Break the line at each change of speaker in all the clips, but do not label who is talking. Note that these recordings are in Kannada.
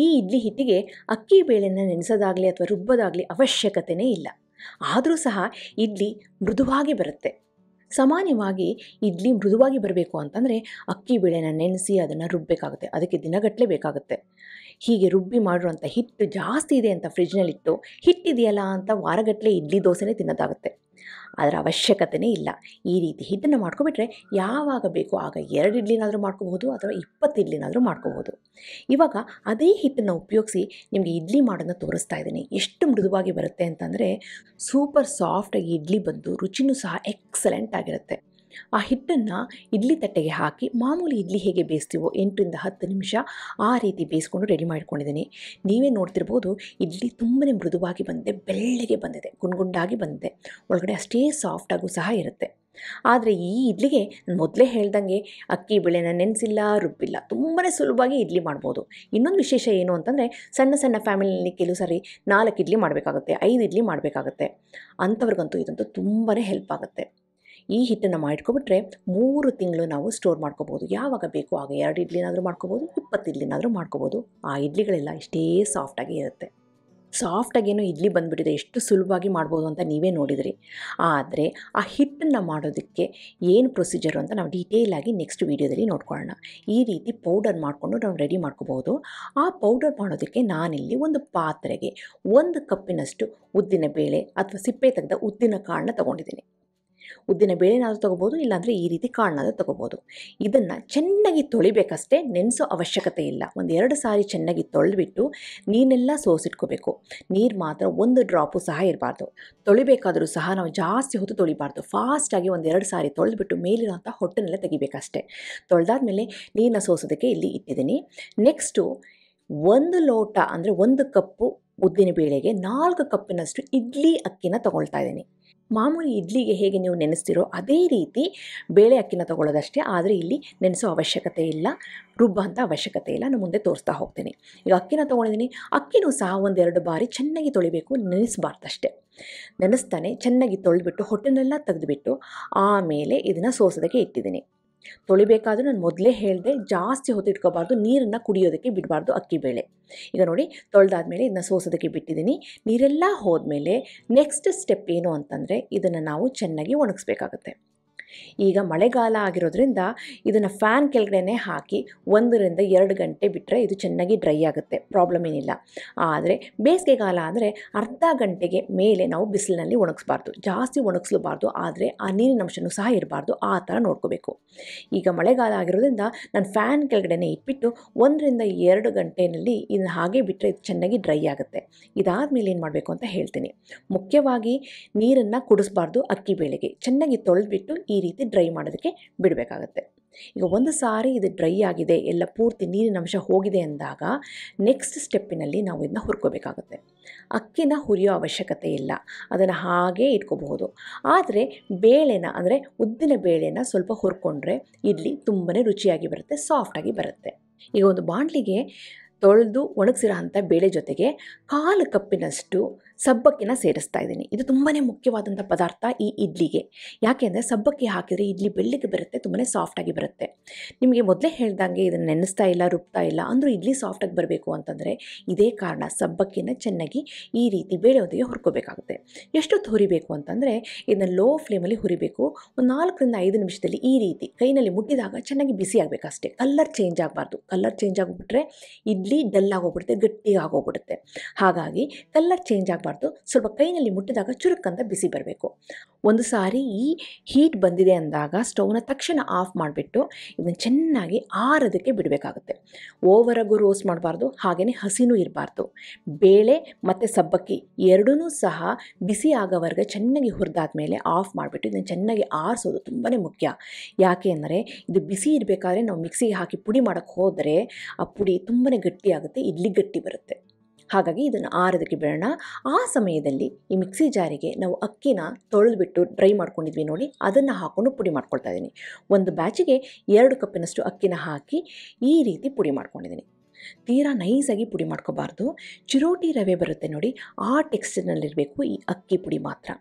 ಈ ಇಡ್ಲಿ ಹಿಟ್ಟಿಗೆ ಅಕ್ಕಿ ಬೇಳೆಯನ್ನು ನೆನೆಸೋದಾಗಲಿ ಅಥವಾ ರುಬ್ಬೋದಾಗಲಿ ಅವಶ್ಯಕತೆಯೇ ಇಲ್ಲ ಆದರೂ ಸಹ ಇಡ್ಲಿ ಮೃದುವಾಗಿ ಬರುತ್ತೆ ಸಾಮಾನ್ಯವಾಗಿ ಇಡ್ಲಿ ಮೃದುವಾಗಿ ಬರಬೇಕು ಅಂತಂದರೆ ಅಕ್ಕಿ ಬೇಳೆನ ನೆನೆಸಿ ಅದನ್ನು ರುಬ್ಬಬೇಕಾಗುತ್ತೆ ಅದಕ್ಕೆ ದಿನಗಟ್ಟಲೆ ಬೇಕಾಗುತ್ತೆ ಹೀಗೆ ರುಬ್ಬಿ ಮಾಡಿರುವಂಥ ಹಿಟ್ಟು ಜಾಸ್ತಿ ಇದೆ ಅಂತ ಫ್ರಿಜ್ನಲ್ಲಿಟ್ಟು ಹಿಟ್ಟಿದೆಯಲ್ಲ ಅಂತ ವಾರಗಟ್ಟಲೆ ಇಡ್ಲಿ ದೋಸೆನೇ ತಿನ್ನೋದಾಗುತ್ತೆ ಅದರ ಅವಶ್ಯಕತೆನೇ ಇಲ್ಲ ಈ ರೀತಿ ಹಿಟ್ಟನ್ನು ಮಾಡ್ಕೊಬಿಟ್ರೆ ಯಾವಾಗ ಬೇಕೋ ಆಗ ಎರಡು ಇಡ್ಲಿನಾದರೂ ಮಾಡ್ಕೋಬಹುದು ಅಥವಾ ಇಪ್ಪತ್ತು ಇಡ್ಲಿನಾದರೂ ಮಾಡ್ಕೋಬಹುದು ಇವಾಗ ಅದೇ ಹಿಟ್ಟನ್ನು ಉಪಯೋಗಿಸಿ ನಿಮಗೆ ಇಡ್ಲಿ ಮಾಡೋದನ್ನ ತೋರಿಸ್ತಾ ಇದ್ದೀನಿ ಎಷ್ಟು ಮೃದುವಾಗಿ ಬರುತ್ತೆ ಅಂತಂದರೆ ಸೂಪರ್ ಸಾಫ್ಟಾಗಿ ಇಡ್ಲಿ ಬಂದು ರುಚಿನೂ ಸಹ ಎಕ್ಸಲೆಂಟ್ ಆಗಿರುತ್ತೆ ಆ ಹಿಟ್ಟನ್ನು ಇಡ್ಲಿ ತಟ್ಟೆಗೆ ಹಾಕಿ ಮಾಮೂಲಿ ಇಡ್ಲಿ ಹೇಗೆ ಬೇಯಿಸ್ತೀವೋ ಎಂಟರಿಂದ ಹತ್ತು ನಿಮಿಷ ಆ ರೀತಿ ಬೇಯಿಸ್ಕೊಂಡು ರೆಡಿ ಮಾಡ್ಕೊಂಡಿದ್ದೀನಿ ನೀವೇ ನೋಡ್ತಿರ್ಬೋದು ಇಡ್ಲಿ ತುಂಬನೇ ಮೃದುವಾಗಿ ಬಂದಿದೆ ಬೆಳ್ಳಗೆ ಬಂದಿದೆ ಗುಂಡ್ಗುಂಡಾಗಿ ಬಂದಿದೆ ಒಳಗಡೆ ಅಷ್ಟೇ ಸಾಫ್ಟಾಗೂ ಸಹ ಇರುತ್ತೆ ಆದರೆ ಈ ಇಡ್ಲಿಗೆ ನಾನು ಮೊದಲೇ ಹೇಳ್ದಂಗೆ ಅಕ್ಕಿ ಬೆಳೆನ ನೆನೆಸಿಲ್ಲ ರುಬ್ಬಿಲ್ಲ ತುಂಬನೇ ಸುಲಭವಾಗಿ ಇಡ್ಲಿ ಮಾಡ್ಬೋದು ಇನ್ನೊಂದು ವಿಶೇಷ ಏನು ಅಂತಂದರೆ ಸಣ್ಣ ಸಣ್ಣ ಫ್ಯಾಮಿಲಿಯಲ್ಲಿ ಕೆಲವು ಸಾರಿ ನಾಲ್ಕು ಇಡ್ಲಿ ಮಾಡಬೇಕಾಗುತ್ತೆ ಐದು ಇಡ್ಲಿ ಮಾಡಬೇಕಾಗುತ್ತೆ ಅಂಥವ್ರಿಗಂತೂ ಇದಂತೂ ತುಂಬಾ ಹೆಲ್ಪ್ ಆಗುತ್ತೆ ಈ ಹಿಟ್ಟನ್ನು ಮಾಡಿಟ್ಕೊಬಿಟ್ರೆ ಮೂರು ತಿಂಗಳು ನಾವು ಸ್ಟೋರ್ ಮಾಡ್ಕೋಬೋದು ಯಾವಾಗ ಬೇಕು ಆಗ ಎರಡು ಇಡ್ಲಿನಾದರೂ ಮಾಡ್ಕೋಬೋದು ಇಪ್ಪತ್ತು ಇಡ್ಲಿನಾದರೂ ಮಾಡ್ಕೋಬೋದು ಆ ಇಡ್ಲಿಗಳೆಲ್ಲ ಇಷ್ಟೇ ಸಾಫ್ಟಾಗಿ ಇರುತ್ತೆ ಸಾಫ್ಟಾಗೇನೋ ಇಡ್ಲಿ ಬಂದುಬಿಟ್ಟಿದೆ ಎಷ್ಟು ಸುಲಭವಾಗಿ ಮಾಡ್ಬೋದು ಅಂತ ನೀವೇ ನೋಡಿದ್ರಿ ಆದರೆ ಆ ಹಿಟ್ಟನ್ನು ಮಾಡೋದಕ್ಕೆ ಏನು ಪ್ರೊಸೀಜರು ಅಂತ ನಾವು ಆಗಿ ನೆಕ್ಸ್ಟ್ ವೀಡಿಯೋದಲ್ಲಿ ನೋಡ್ಕೊಳ್ಳೋಣ ಈ ರೀತಿ ಪೌಡರ್ ಮಾಡಿಕೊಂಡು ನಾವು ರೆಡಿ ಮಾಡ್ಕೋಬೋದು ಆ ಪೌಡರ್ ಮಾಡೋದಕ್ಕೆ ನಾನಿಲ್ಲಿ ಒಂದು ಪಾತ್ರೆಗೆ ಒಂದು ಕಪ್ಪಿನಷ್ಟು ಉದ್ದಿನ ಬೇಳೆ ಅಥವಾ ಸಿಪ್ಪೆ ತೆಗೆದ ಉದ್ದಿನ ಕಾಳನ್ನ ತೊಗೊಂಡಿದ್ದೀನಿ ಉದ್ದಿನ ಬೇಳೆನಾದರೂ ತೊಗೋಬೋದು ಇಲ್ಲಾಂದರೆ ಈ ರೀತಿ ಕಾಳನ್ನಾದರೂ ತೊಗೋಬೋದು ಇದನ್ನು ಚೆನ್ನಾಗಿ ತೊಳಿಬೇಕಷ್ಟೇ ನೆನೆಸೋ ಅವಶ್ಯಕತೆ ಇಲ್ಲ ಒಂದು ಎರಡು ಸಾರಿ ಚೆನ್ನಾಗಿ ತೊಳೆದುಬಿಟ್ಟು ನೀರೆಲ್ಲ ಸೋಸಿಟ್ಕೋಬೇಕು ನೀರು ಮಾತ್ರ ಒಂದು ಡ್ರಾಪು ಸಹ ಇರಬಾರ್ದು ತೊಳಿಬೇಕಾದರೂ ಸಹ ನಾವು ಜಾಸ್ತಿ ಹೊತ್ತು ತೊಳಿಬಾರ್ದು ಫಾಸ್ಟಾಗಿ ಒಂದು ಎರಡು ಸಾರಿ ತೊಳೆದುಬಿಟ್ಟು ಮೇಲಿರೋಂಥ ಹೊಟ್ಟೆನೆಲ್ಲ ತೆಗಿಬೇಕಷ್ಟೇ ತೊಳೆದಾದ್ಮೇಲೆ ನೀರನ್ನ ಸೋಸೋದಕ್ಕೆ ಇಲ್ಲಿ ಇಟ್ಟಿದ್ದೀನಿ ನೆಕ್ಸ್ಟು ಒಂದು ಲೋಟ ಅಂದರೆ ಒಂದು ಕಪ್ಪು ಉದ್ದಿನ ಬೇಳೆಗೆ ನಾಲ್ಕು ಕಪ್ಪಿನಷ್ಟು ಇಡ್ಲಿ ಅಕ್ಕಿನ ತಗೊಳ್ತಾ ಇದ್ದೀನಿ ಮಾಮೂಲಿ ಇಡ್ಲಿಗೆ ಹೇಗೆ ನೀವು ನೆನೆಸ್ತಿರೋ ಅದೇ ರೀತಿ ಬೇಳೆ ಅಕ್ಕಿನ ತಗೊಳ್ಳೋದಷ್ಟೇ ಆದರೆ ಇಲ್ಲಿ ನೆನೆಸೋ ಅವಶ್ಯಕತೆ ಇಲ್ಲ ರುಬ್ಬಂಥ ಅವಶ್ಯಕತೆ ಇಲ್ಲ ನಾನು ಮುಂದೆ ತೋರಿಸ್ತಾ ಹೋಗ್ತೀನಿ ಈಗ ಅಕ್ಕಿನ ತೊಗೊಂಡಿದ್ದೀನಿ ಅಕ್ಕಿನೂ ಸಹ ಒಂದೆರಡು ಬಾರಿ ಚೆನ್ನಾಗಿ ತೊಳಿಬೇಕು ನೆನೆಸಬಾರ್ದಷ್ಟೇ ನೆನೆಸ್ತಾನೆ ಚೆನ್ನಾಗಿ ತೊಳೆದ್ಬಿಟ್ಟು ಹೊಟ್ಟೆನೆಲ್ಲ ತೆಗೆದುಬಿಟ್ಟು ಆಮೇಲೆ ಇದನ್ನು ಸೋಸೋದಕ್ಕೆ ಇಟ್ಟಿದ್ದೀನಿ ತೊಳಿಬೇಕಾದ್ರೂ ನಾನು ಮೊದಲೇ ಹೇಳಿದೆ ಜಾಸ್ತಿ ಹೊತ್ತಿಟ್ಕೋಬಾರ್ದು ನೀರನ್ನು ಕುಡಿಯೋದಕ್ಕೆ ಬಿಡಬಾರ್ದು ಅಕ್ಕಿ ಬೇಳೆ ಈಗ ನೋಡಿ ತೊಳೆದಾದ್ಮೇಲೆ ಇದನ್ನ ಸೋಸೋದಕ್ಕೆ ಬಿಟ್ಟಿದ್ದೀನಿ ನೀರೆಲ್ಲ ಹೋದ್ಮೇಲೆ ನೆಕ್ಸ್ಟ್ ಸ್ಟೆಪ್ ಏನು ಅಂತಂದರೆ ಇದನ್ನು ನಾವು ಚೆನ್ನಾಗಿ ಒಣಗಿಸ್ಬೇಕಾಗುತ್ತೆ ಈಗ ಮಳೆಗಾಲ ಆಗಿರೋದ್ರಿಂದ ಇದನ್ನು ಫ್ಯಾನ್ ಕೆಳಗಡೆನೇ ಹಾಕಿ ಒಂದರಿಂದ ಎರಡು ಗಂಟೆ ಬಿಟ್ಟರೆ ಇದು ಚೆನ್ನಾಗಿ ಡ್ರೈ ಆಗುತ್ತೆ ಪ್ರಾಬ್ಲಮ್ ಏನಿಲ್ಲ ಆದರೆ ಬೇಸಿಗೆಗಾಲ ಅಂದರೆ ಅರ್ಧ ಗಂಟೆಗೆ ಮೇಲೆ ನಾವು ಬಿಸಿಲಿನಲ್ಲಿ ಒಣಗಿಸ್ಬಾರ್ದು ಜಾಸ್ತಿ ಒಣಗಿಸ್ಲಬಾರ್ದು ಆದರೆ ಆ ನೀರಿನ ಅಂಶನೂ ಸಹ ಇರಬಾರ್ದು ಆ ಥರ ನೋಡ್ಕೋಬೇಕು ಈಗ ಮಳೆಗಾಲ ಆಗಿರೋದ್ರಿಂದ ನಾನು ಫ್ಯಾನ್ ಕೆಳಗಡೆನೇ ಇಟ್ಬಿಟ್ಟು ಒಂದರಿಂದ ಎರಡು ಗಂಟೆಯಲ್ಲಿ ಇದನ್ನು ಹಾಗೆ ಬಿಟ್ಟರೆ ಇದು ಚೆನ್ನಾಗಿ ಡ್ರೈ ಆಗುತ್ತೆ ಇದಾದ ಮೇಲೆ ಏನು ಮಾಡಬೇಕು ಅಂತ ಹೇಳ್ತೀನಿ ಮುಖ್ಯವಾಗಿ ನೀರನ್ನು ಕುಡಿಸ್ಬಾರ್ದು ಅಕ್ಕಿ ಬೇಳೆಗೆ ಚೆನ್ನಾಗಿ ತೊಳೆದ್ಬಿಟ್ಟು ಈ ರೀತಿ ಡ್ರೈ ಮಾಡೋದಕ್ಕೆ ಬಿಡಬೇಕಾಗತ್ತೆ ಈಗ ಒಂದು ಸಾರಿ ಇದು ಡ್ರೈ ಆಗಿದೆ ಎಲ್ಲ ಪೂರ್ತಿ ನೀರಿನ ಅಂಶ ಹೋಗಿದೆ ಅಂದಾಗ ನೆಕ್ಸ್ಟ್ ಸ್ಟೆಪ್ಪಿನಲ್ಲಿ ನಾವು ಇದನ್ನ ಹುರ್ಕೋಬೇಕಾಗುತ್ತೆ ಅಕ್ಕಿನ ಹುರಿಯೋ ಅವಶ್ಯಕತೆ ಇಲ್ಲ ಅದನ್ನು ಹಾಗೇ ಇಟ್ಕೋಬಹುದು ಆದರೆ ಬೇಳೆನ ಅಂದರೆ ಉದ್ದಿನ ಬೇಳೆನ ಸ್ವಲ್ಪ ಹುರ್ಕೊಂಡ್ರೆ ಇಡ್ಲಿ ತುಂಬಾ ರುಚಿಯಾಗಿ ಬರುತ್ತೆ ಸಾಫ್ಟಾಗಿ ಬರುತ್ತೆ ಈಗ ಒಂದು ಬಾಣಲಿಗೆ ತೊಳೆದು ಒಣಗಿಸಿರೋ ಅಂಥ ಬೇಳೆ ಜೊತೆಗೆ ಕಾಲು ಕಪ್ಪಿನಷ್ಟು ಸಬ್ಬಕ್ಕಿನ ಸೇರಿಸ್ತಾ ಇದ್ದೀನಿ ಇದು ತುಂಬಾ ಮುಖ್ಯವಾದಂಥ ಪದಾರ್ಥ ಈ ಇಡ್ಲಿಗೆ ಯಾಕೆಂದರೆ ಸಬ್ಬಕ್ಕಿ ಹಾಕಿದರೆ ಇಡ್ಲಿ ಬೆಳ್ಳಿಗೆ ಬರುತ್ತೆ ತುಂಬಾ ಸಾಫ್ಟಾಗಿ ಬರುತ್ತೆ ನಿಮಗೆ ಮೊದಲೇ ಹೇಳ್ದಂಗೆ ಇದನ್ನು ನೆನೆಸ್ತಾ ಇಲ್ಲ ರುಬ್ತಾ ಇಲ್ಲ ಅಂದರೂ ಇಡ್ಲಿ ಸಾಫ್ಟಾಗಿ ಬರಬೇಕು ಅಂತಂದರೆ ಇದೇ ಕಾರಣ ಸಬ್ಬಕ್ಕಿನ ಚೆನ್ನಾಗಿ ಈ ರೀತಿ ಬೇಳೆಯೊಂದಿಗೆ ಹುರ್ಕೋಬೇಕಾಗುತ್ತೆ ಎಷ್ಟೊತ್ತು ಹುರಿಬೇಕು ಅಂತಂದರೆ ಇದನ್ನು ಲೋ ಫ್ಲೇಮಲ್ಲಿ ಹುರಿಬೇಕು ಒಂದು ನಾಲ್ಕರಿಂದ ಐದು ನಿಮಿಷದಲ್ಲಿ ಈ ರೀತಿ ಕೈನಲ್ಲಿ ಮುಟ್ಟಿದಾಗ ಚೆನ್ನಾಗಿ ಬಿಸಿ ಆಗಬೇಕು ಅಷ್ಟೇ ಕಲರ್ ಚೇಂಜ್ ಆಗಬಾರ್ದು ಕಲರ್ ಚೇಂಜ್ ಆಗಿಬಿಟ್ರೆ ಇಡ್ಲಿ ಡಲ್ ಆಗೋಗ್ಬಿಡುತ್ತೆ ಗಟ್ಟಿ ಆಗೋಗ್ಬಿಡುತ್ತೆ ಹಾಗಾಗಿ ಕಲರ್ ಚೇಂಜ್ ಆಗಿ ಮಾಡಬಾರ್ದು ಸ್ವಲ್ಪ ಕೈನಲ್ಲಿ ಮುಟ್ಟಿದಾಗ ಚುರುಕಂತ ಬಿಸಿ ಬರಬೇಕು ಒಂದು ಸಾರಿ ಈ ಹೀಟ್ ಬಂದಿದೆ ಅಂದಾಗ ಸ್ಟೌವ್ನ ತಕ್ಷಣ ಆಫ್ ಮಾಡಿಬಿಟ್ಟು ಇದನ್ನು ಚೆನ್ನಾಗಿ ಆರೋದಕ್ಕೆ ಬಿಡಬೇಕಾಗುತ್ತೆ ಓವರಾಗೂ ರೋಸ್ಟ್ ಮಾಡಬಾರ್ದು ಹಾಗೆಯೇ ಹಸಿನೂ ಇರಬಾರ್ದು ಬೇಳೆ ಮತ್ತು ಸಬ್ಬಕ್ಕಿ ಎರಡೂ ಸಹ ಬಿಸಿ ಆಗೋವರೆಗೆ ಚೆನ್ನಾಗಿ ಹುರಿದಾದ ಮೇಲೆ ಆಫ್ ಮಾಡಿಬಿಟ್ಟು ಇದನ್ನು ಚೆನ್ನಾಗಿ ಆರಿಸೋದು ತುಂಬಾ ಮುಖ್ಯ ಯಾಕೆ ಅಂದರೆ ಇದು ಬಿಸಿ ಇರಬೇಕಾದ್ರೆ ನಾವು ಮಿಕ್ಸಿಗೆ ಹಾಕಿ ಪುಡಿ ಮಾಡೋಕ್ಕೆ ಹೋದರೆ ಆ ಪುಡಿ ತುಂಬಾ ಗಟ್ಟಿಯಾಗುತ್ತೆ ಇಡ್ಲಿ ಗಟ್ಟಿ ಬರುತ್ತೆ ಹಾಗಾಗಿ ಇದನ್ನು ಆರೋದಕ್ಕೆ ಬಿಡೋಣ ಆ ಸಮಯದಲ್ಲಿ ಈ ಮಿಕ್ಸಿ ಜಾರಿಗೆ ನಾವು ಅಕ್ಕಿನ ತೊಳೆದುಬಿಟ್ಟು ಡ್ರೈ ಮಾಡ್ಕೊಂಡಿದ್ವಿ ನೋಡಿ ಅದನ್ನು ಹಾಕೊಂಡು ಪುಡಿ ಮಾಡ್ಕೊಳ್ತಾ ಇದ್ದೀನಿ ಒಂದು ಬ್ಯಾಚಿಗೆ ಎರಡು ಕಪ್ಪಿನಷ್ಟು ಅಕ್ಕಿನ ಹಾಕಿ ಈ ರೀತಿ ಪುಡಿ ಮಾಡ್ಕೊಂಡಿದ್ದೀನಿ ತೀರಾ ನೈಸಾಗಿ ಪುಡಿ ಮಾಡ್ಕೋಬಾರ್ದು ಚಿರೋಟಿ ರವೆ ಬರುತ್ತೆ ನೋಡಿ ಆ ಟೆಕ್ಸ್ಚರ್ನಲ್ಲಿರಬೇಕು ಈ ಅಕ್ಕಿ ಪುಡಿ ಮಾತ್ರ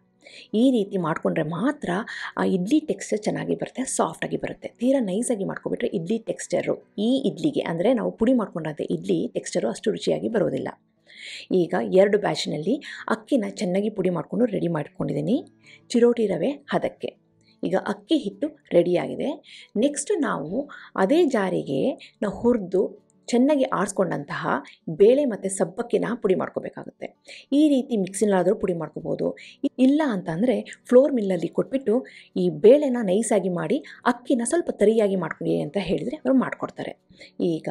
ಈ ರೀತಿ ಮಾಡಿಕೊಂಡ್ರೆ ಮಾತ್ರ ಆ ಇಡ್ಲಿ ಟೆಕ್ಸ್ಚರ್ ಚೆನ್ನಾಗಿ ಬರುತ್ತೆ ಸಾಫ್ಟಾಗಿ ಬರುತ್ತೆ ತೀರಾ ನೈಸಾಗಿ ಮಾಡ್ಕೊಬಿಟ್ರೆ ಇಡ್ಲಿ ಟೆಕ್ಸ್ಚರು ಈ ಇಡ್ಲಿಗೆ ಅಂದರೆ ನಾವು ಪುಡಿ ಮಾಡ್ಕೊಂಡಂತೆ ಇಡ್ಲಿ ಟೆಕ್ಸ್ಚರು ಅಷ್ಟು ರುಚಿಯಾಗಿ ಬರೋದಿಲ್ಲ ಈಗ ಎರಡು ಬ್ಯಾಚ್ನಲ್ಲಿ ಅಕ್ಕಿನ ಚೆನ್ನಾಗಿ ಪುಡಿ ಮಾಡಿಕೊಂಡು ರೆಡಿ ಮಾಡ್ಕೊಂಡಿದ್ದೀನಿ ಚಿರೋಟಿ ರವೆ ಹದಕ್ಕೆ ಈಗ ಅಕ್ಕಿ ಹಿಟ್ಟು ರೆಡಿಯಾಗಿದೆ ನೆಕ್ಸ್ಟ್ ನಾವು ಅದೇ ಜಾರಿಗೆ ನಾವು ಹುರಿದು ಚೆನ್ನಾಗಿ ಆರಿಸ್ಕೊಂಡಂತಹ ಬೇಳೆ ಮತ್ತು ಸಬ್ಬಕ್ಕಿನ ಪುಡಿ ಮಾಡ್ಕೋಬೇಕಾಗುತ್ತೆ ಈ ರೀತಿ ಮಿಕ್ಸಿನಲ್ಲಾದರೂ ಪುಡಿ ಮಾಡ್ಕೋಬೋದು ಇಲ್ಲ ಅಂತಂದರೆ ಫ್ಲೋರ್ ಮಿಲ್ಲಲ್ಲಿ ಕೊಟ್ಬಿಟ್ಟು ಈ ಬೇಳೆನ ನೈಸಾಗಿ ಮಾಡಿ ಅಕ್ಕಿನ ಸ್ವಲ್ಪ ತರಿಯಾಗಿ ಮಾಡ್ಕೊಳ್ಳಿ ಅಂತ ಹೇಳಿದರೆ ಅವರು ಮಾಡಿಕೊಡ್ತಾರೆ ಈಗ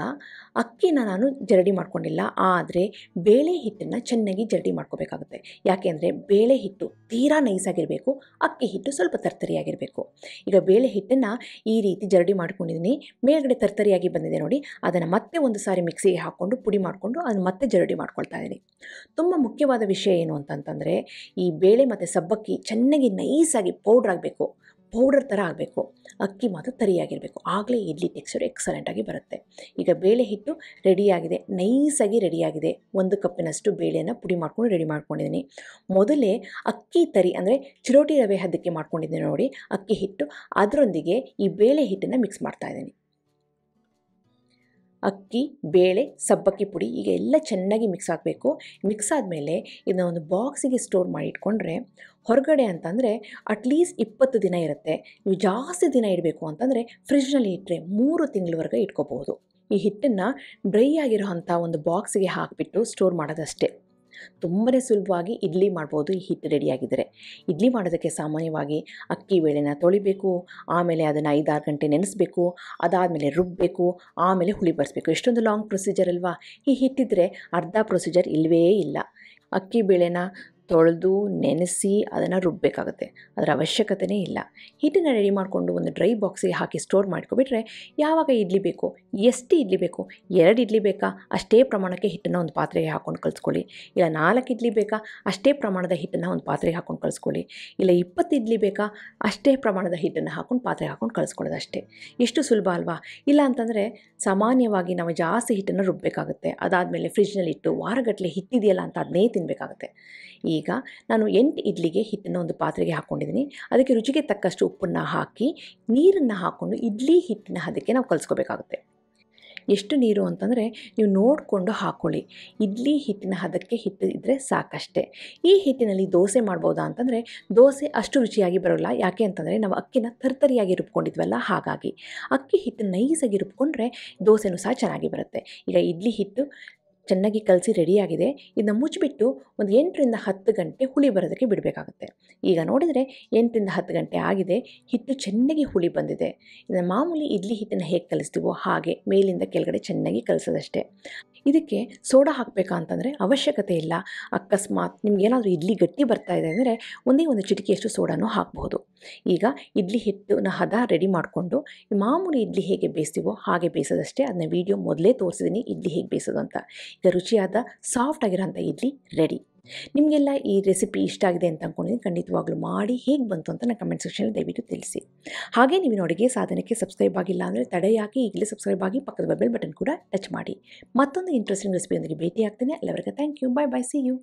ಅಕ್ಕಿನ ನಾನು ಜರಡಿ ಮಾಡ್ಕೊಂಡಿಲ್ಲ ಆದರೆ ಬೇಳೆ ಹಿಟ್ಟನ್ನು ಚೆನ್ನಾಗಿ ಜರಡಿ ಮಾಡ್ಕೋಬೇಕಾಗುತ್ತೆ ಯಾಕೆಂದರೆ ಬೇಳೆ ಹಿಟ್ಟು ತೀರಾ ನೈಸಾಗಿರಬೇಕು ಅಕ್ಕಿ ಹಿಟ್ಟು ಸ್ವಲ್ಪ ತರ್ತರಿಯಾಗಿರಬೇಕು ಈಗ ಬೇಳೆ ಹಿಟ್ಟನ್ನು ಈ ರೀತಿ ಜರಡಿ ಮಾಡ್ಕೊಂಡಿದ್ದೀನಿ ಮೇಲ್ಗಡೆ ತರ್ತರಿಯಾಗಿ ಬಂದಿದೆ ನೋಡಿ ಅದನ್ನು ಮತ್ತೆ ಒಂದು ಸಾರಿ ಮಿಕ್ಸಿಗೆ ಹಾಕ್ಕೊಂಡು ಪುಡಿ ಮಾಡಿಕೊಂಡು ಅದನ್ನು ಮತ್ತೆ ಜರಡಿ ಮಾಡ್ಕೊಳ್ತಾ ಇದ್ದೀನಿ ತುಂಬ ಮುಖ್ಯವಾದ ವಿಷಯ ಏನು ಅಂತಂತಂದರೆ ಈ ಬೇಳೆ ಮತ್ತು ಸಬ್ಬಕ್ಕಿ ಚೆನ್ನಾಗಿ ನೈಸಾಗಿ ಪೌಡ್ರ್ ಆಗಬೇಕು ಪೌಡರ್ ಥರ ಆಗಬೇಕು ಅಕ್ಕಿ ಮಾತ್ರ ತರಿಯಾಗಿರಬೇಕು ಆಗಲೇ ಇಡ್ಲಿ ಟೆಕ್ಸ್ಚರ್ ಎಕ್ಸಲೆಂಟಾಗಿ ಬರುತ್ತೆ ಈಗ ಬೇಳೆ ಹಿಟ್ಟು ರೆಡಿಯಾಗಿದೆ ನೈಸಾಗಿ ರೆಡಿಯಾಗಿದೆ ಒಂದು ಕಪ್ಪಿನಷ್ಟು ಬೇಳೆಯನ್ನು ಪುಡಿ ಮಾಡ್ಕೊಂಡು ರೆಡಿ ಮಾಡ್ಕೊಂಡಿದ್ದೀನಿ ಮೊದಲೇ ಅಕ್ಕಿ ತರಿ ಅಂದರೆ ಚಿರೋಟಿ ರವೆ ಹದ್ದಕ್ಕೆ ಮಾಡ್ಕೊಂಡಿದ್ದೀನಿ ನೋಡಿ ಅಕ್ಕಿ ಹಿಟ್ಟು ಅದರೊಂದಿಗೆ ಈ ಬೇಳೆ ಹಿಟ್ಟನ್ನು ಮಿಕ್ಸ್ ಮಾಡ್ತಾ ಇದ್ದೀನಿ ಅಕ್ಕಿ ಬೇಳೆ ಸಬ್ಬಕ್ಕಿ ಪುಡಿ ಈಗ ಎಲ್ಲ ಚೆನ್ನಾಗಿ ಮಿಕ್ಸ್ ಹಾಕಬೇಕು ಮಿಕ್ಸ್ ಆದಮೇಲೆ ಇದನ್ನ ಒಂದು ಬಾಕ್ಸಿಗೆ ಸ್ಟೋರ್ ಮಾಡಿ ಇಟ್ಕೊಂಡ್ರೆ ಹೊರಗಡೆ ಅಂತಂದರೆ ಅಟ್ಲೀಸ್ಟ್ ಇಪ್ಪತ್ತು ದಿನ ಇರುತ್ತೆ ನೀವು ಜಾಸ್ತಿ ದಿನ ಇಡಬೇಕು ಅಂತಂದರೆ ಫ್ರಿಜ್ನಲ್ಲಿ ಇಟ್ಟರೆ ಮೂರು ತಿಂಗಳವರೆಗೆ ಇಟ್ಕೋಬಹುದು ಈ ಹಿಟ್ಟನ್ನು ಡ್ರೈ ಆಗಿರೋ ಒಂದು ಬಾಕ್ಸಿಗೆ ಹಾಕಿಬಿಟ್ಟು ಸ್ಟೋರ್ ಮಾಡೋದಷ್ಟೇ ತುಂಬಾ ಸುಲಭವಾಗಿ ಇಡ್ಲಿ ಮಾಡ್ಬೋದು ಈ ಹಿಟ್ಟು ರೆಡಿಯಾಗಿದ್ದರೆ ಇಡ್ಲಿ ಮಾಡೋದಕ್ಕೆ ಸಾಮಾನ್ಯವಾಗಿ ಅಕ್ಕಿ ಬೇಳೆನ ತೊಳಿಬೇಕು ಆಮೇಲೆ ಅದನ್ನು ಐದಾರು ಗಂಟೆ ನೆನೆಸಬೇಕು ಅದಾದಮೇಲೆ ರುಬ್ಬಬೇಕು ಆಮೇಲೆ ಹುಳಿ ಬರಿಸ್ಬೇಕು ಎಷ್ಟೊಂದು ಲಾಂಗ್ ಪ್ರೊಸೀಜರ್ ಅಲ್ವಾ ಈ ಹಿಟ್ಟಿದ್ರೆ ಅರ್ಧ ಪ್ರೊಸೀಜರ್ ಇಲ್ಲವೇ ಇಲ್ಲ ಅಕ್ಕಿ ಬೇಳೆನ ತೊಳೆದು ನೆನೆಸಿ ಅದನ್ನು ರುಬ್ಬಬೇಕಾಗುತ್ತೆ ಅದರ ಅವಶ್ಯಕತೆನೇ ಇಲ್ಲ ಹಿಟ್ಟನ್ನು ರೆಡಿ ಮಾಡಿಕೊಂಡು ಒಂದು ಡ್ರೈ ಬಾಕ್ಸಿಗೆ ಹಾಕಿ ಸ್ಟೋರ್ ಮಾಡ್ಕೊಬಿಟ್ರೆ ಯಾವಾಗ ಇಡ್ಲಿ ಬೇಕು ಎಷ್ಟು ಇಡ್ಲಿ ಬೇಕು ಎರಡು ಇಡ್ಲಿ ಬೇಕಾ ಅಷ್ಟೇ ಪ್ರಮಾಣಕ್ಕೆ ಹಿಟ್ಟನ್ನು ಒಂದು ಪಾತ್ರೆಗೆ ಹಾಕೊಂಡು ಕಳಿಸ್ಕೊಳ್ಳಿ ಇಲ್ಲ ನಾಲ್ಕು ಇಡ್ಲಿ ಬೇಕಾ ಅಷ್ಟೇ ಪ್ರಮಾಣದ ಹಿಟ್ಟನ್ನು ಒಂದು ಪಾತ್ರೆಗೆ ಹಾಕೊಂಡು ಕಳಿಸ್ಕೊಳ್ಳಿ ಇಲ್ಲ ಇಪ್ಪತ್ತು ಇಡ್ಲಿ ಬೇಕಾ ಅಷ್ಟೇ ಪ್ರಮಾಣದ ಹಿಟ್ಟನ್ನು ಹಾಕ್ಕೊಂಡು ಪಾತ್ರೆಗೆ ಹಾಕೊಂಡು ಕಳಿಸ್ಕೊಳ್ಳೋದು ಅಷ್ಟೇ ಎಷ್ಟು ಸುಲಭ ಅಲ್ವಾ ಇಲ್ಲ ಅಂತಂದರೆ ಸಾಮಾನ್ಯವಾಗಿ ನಾವು ಜಾಸ್ತಿ ಹಿಟ್ಟನ್ನು ರುಬ್ಬಬೇಕಾಗುತ್ತೆ ಅದಾದಮೇಲೆ ಫ್ರಿಜ್ನಲ್ಲಿ ಇಟ್ಟು ವಾರಗಟ್ಟಲೆ ಹಿಟ್ಟಿದೆಯಲ್ಲ ಅಂತ ಅದನ್ನೇ ತಿನ್ನಬೇಕಾಗುತ್ತೆ ಈಗ ನಾನು ಎಂಟು ಇಡ್ಲಿಗೆ ಹಿಟ್ಟನ್ನು ಒಂದು ಪಾತ್ರೆಗೆ ಹಾಕ್ಕೊಂಡಿದ್ದೀನಿ ಅದಕ್ಕೆ ರುಚಿಗೆ ತಕ್ಕಷ್ಟು ಉಪ್ಪನ್ನು ಹಾಕಿ ನೀರನ್ನು ಹಾಕ್ಕೊಂಡು ಇಡ್ಲಿ ಹಿಟ್ಟಿನ ಅದಕ್ಕೆ ನಾವು ಕಲಿಸ್ಕೋಬೇಕಾಗುತ್ತೆ ಎಷ್ಟು ನೀರು ಅಂತಂದರೆ ನೀವು ನೋಡಿಕೊಂಡು ಹಾಕ್ಕೊಳ್ಳಿ ಇಡ್ಲಿ ಹಿಟ್ಟಿನ ಹದಕ್ಕೆ ಹಿಟ್ಟು ಇದ್ದರೆ ಸಾಕಷ್ಟೇ ಈ ಹಿಟ್ಟಿನಲ್ಲಿ ದೋಸೆ ಮಾಡ್ಬೋದಾ ಅಂತಂದರೆ ದೋಸೆ ಅಷ್ಟು ರುಚಿಯಾಗಿ ಬರೋಲ್ಲ ಯಾಕೆ ಅಂತಂದರೆ ನಾವು ಅಕ್ಕಿನ ತರ್ತರಿಯಾಗಿ ರುಬ್ಕೊಂಡಿದ್ವಲ್ಲ ಹಾಗಾಗಿ ಅಕ್ಕಿ ಹಿಟ್ಟು ನೈಸಾಗಿ ರುಬ್ಕೊಂಡ್ರೆ ದೋಸೆನೂ ಸಹ ಚೆನ್ನಾಗಿ ಬರುತ್ತೆ ಈಗ ಇಡ್ಲಿ ಹಿಟ್ಟು ಚೆನ್ನಾಗಿ ಕಲಸಿ ರೆಡಿಯಾಗಿದೆ ಇದನ್ನು ಮುಚ್ಚಿಬಿಟ್ಟು ಒಂದು ಎಂಟರಿಂದ ಹತ್ತು ಗಂಟೆ ಹುಳಿ ಬರೋದಕ್ಕೆ ಬಿಡಬೇಕಾಗುತ್ತೆ ಈಗ ನೋಡಿದರೆ ಎಂಟರಿಂದ ಹತ್ತು ಗಂಟೆ ಆಗಿದೆ ಹಿಟ್ಟು ಚೆನ್ನಾಗಿ ಹುಳಿ ಬಂದಿದೆ ಇದನ್ನು ಮಾಮೂಲಿ ಇಡ್ಲಿ ಹಿಟ್ಟನ್ನು ಹೇಗೆ ಕಲಿಸ್ತೀವೋ ಹಾಗೆ ಮೇಲಿಂದ ಕೆಳಗಡೆ ಚೆನ್ನಾಗಿ ಕಲಸೋದಷ್ಟೇ ಇದಕ್ಕೆ ಸೋಡಾ ಹಾಕಬೇಕಾ ಅಂತಂದರೆ ಅವಶ್ಯಕತೆ ಇಲ್ಲ ಅಕಸ್ಮಾತ್ ನಿಮಗೇನಾದರೂ ಇಡ್ಲಿ ಗಟ್ಟಿ ಬರ್ತಾ ಇದೆ ಅಂದರೆ ಒಂದೇ ಒಂದು ಚಿಟಿಕೆಯಷ್ಟು ಸೋಡಾನು ಹಾಕ್ಬೋದು ಈಗ ಇಡ್ಲಿ ಹಿಟ್ಟನ್ನ ಹದ ರೆಡಿ ಮಾಡಿಕೊಂಡು ಮಾಮೂಲಿ ಇಡ್ಲಿ ಹೇಗೆ ಬೇಯಿಸ್ತೀವೋ ಹಾಗೆ ಬೇಯಿಸೋದಷ್ಟೇ ಅದನ್ನ ವೀಡಿಯೋ ಮೊದಲೇ ತೋರಿಸಿದ್ದೀನಿ ಇಡ್ಲಿ ಹೇಗೆ ಬೇಯಿಸೋದು ಅಂತ ಈಗ ರುಚಿಯಾದ ಸಾಫ್ಟ್ ಆಗಿರೋಂಥ ಇಡ್ಲಿ ರೆಡಿ ನಿಮಗೆಲ್ಲ ಈ ರೆಸಿಪಿ ಇಷ್ಟ ಆಗಿದೆ ಅಂತ ಅಂದ್ಕೊಂಡಿದ್ದೀನಿ ಖಂಡಿತವಾಗ್ಲೂ ಮಾಡಿ ಹೇಗೆ ಬಂತು ಅಂತ ನಾನು ಕಮೆಂಟ್ ಸೆಕ್ಷನಲ್ಲಿ ದಯವಿಟ್ಟು ತಿಳಿಸಿ ಹಾಗೆ ನೀವು ನೋಡಿಗೆ ಸಾಧನಕ್ಕೆ ಸಬ್ಸ್ಕ್ರೈಬ್ ಆಗಿಲ್ಲ ಅಂದರೆ ತಡೆಯಾಗಿ ಈಗಲೇ ಸಬ್ಸ್ಕ್ರೈಬ್ ಆಗಿ ಪಕ್ಕದ ಬೆಲ್ ಬಟನ್ ಕೂಡ ಟಚ್ ಮಾಡಿ ಮತ್ತೊಂದು ಇಂಟ್ರೆಸ್ಟಿಂಗ್ ರೆಸಿಪಿಯೊಂದಿಗೆ ಭೇಟಿ ಆಗ್ತೇನೆ ಅಲ್ಲಿವರೆಗೆ thank you bye bye see you